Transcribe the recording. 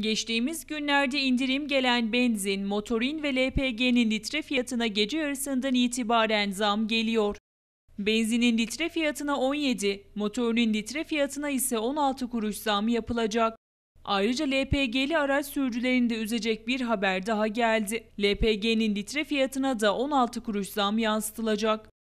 Geçtiğimiz günlerde indirim gelen benzin, motorin ve LPG'nin litre fiyatına gece yarısından itibaren zam geliyor. Benzinin litre fiyatına 17, motorinin litre fiyatına ise 16 kuruş zam yapılacak. Ayrıca LPG'li araç sürücülerini de üzecek bir haber daha geldi. LPG'nin litre fiyatına da 16 kuruş zam yansıtılacak.